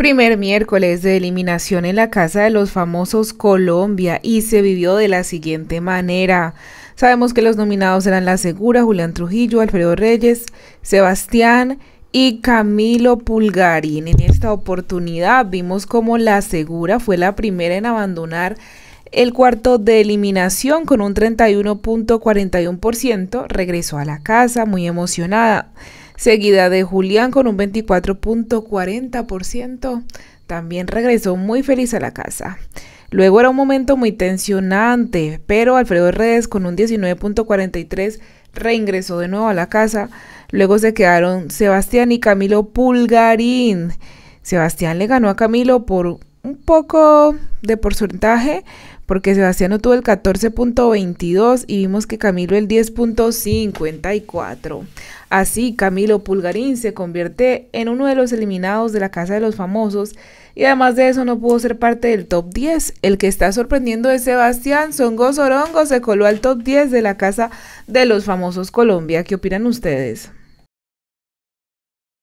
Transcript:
Primer miércoles de eliminación en la Casa de los Famosos Colombia y se vivió de la siguiente manera. Sabemos que los nominados eran La Segura, Julián Trujillo, Alfredo Reyes, Sebastián y Camilo Pulgarín. En esta oportunidad vimos como La Segura fue la primera en abandonar el cuarto de eliminación con un 31.41%. Regresó a la casa muy emocionada seguida de Julián con un 24.40%. También regresó muy feliz a la casa. Luego era un momento muy tensionante, pero Alfredo Redes con un 19.43 reingresó de nuevo a la casa. Luego se quedaron Sebastián y Camilo Pulgarín. Sebastián le ganó a Camilo por un poco de porcentaje, porque no tuvo el 14.22 y vimos que Camilo el 10.54. Así, Camilo Pulgarín se convierte en uno de los eliminados de la Casa de los Famosos y además de eso no pudo ser parte del top 10. El que está sorprendiendo es Sebastián Songo Sorongo, se coló al top 10 de la Casa de los Famosos Colombia. ¿Qué opinan ustedes?